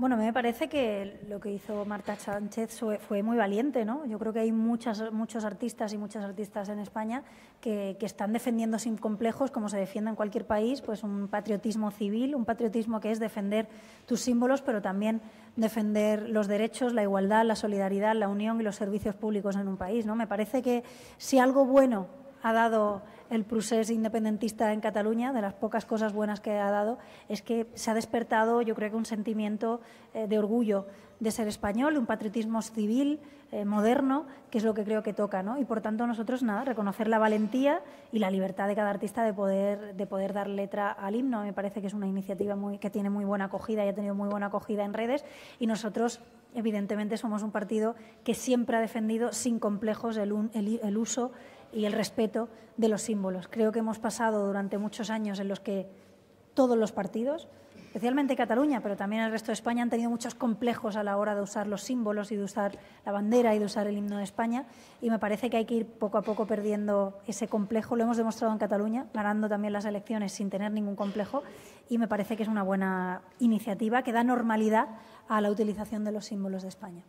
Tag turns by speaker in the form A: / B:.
A: Bueno, me parece que lo que hizo Marta Sánchez fue muy valiente, ¿no? Yo creo que hay muchas, muchos artistas y muchas artistas en España que, están defendiendo sin complejos, como se defiende en cualquier país, pues un patriotismo civil, un patriotismo que es defender tus símbolos, pero también defender los derechos, la igualdad, la solidaridad, la unión y los servicios públicos en un país, ¿no? Me parece que si algo bueno ha dado el procés independentista en Cataluña, de las pocas cosas buenas que ha dado, es que se ha despertado, yo creo que un sentimiento eh, de orgullo de ser español, un patriotismo civil eh, moderno, que es lo que creo que toca, ¿no? Y por tanto nosotros nada, reconocer la valentía y la libertad de cada artista de poder de poder dar letra al himno, me parece que es una iniciativa muy que tiene muy buena acogida y ha tenido muy buena acogida en redes y nosotros evidentemente somos un partido que siempre ha defendido sin complejos el uso y el respeto de los símbolos. Creo que hemos pasado durante muchos años en los que todos los partidos, especialmente Cataluña, pero también el resto de España, han tenido muchos complejos a la hora de usar los símbolos y de usar la bandera y de usar el himno de España. Y me parece que hay que ir poco a poco perdiendo ese complejo. Lo hemos demostrado en Cataluña, ganando también las elecciones sin tener ningún complejo. Y me parece que es una buena iniciativa que da normalidad a la utilización de los símbolos de España.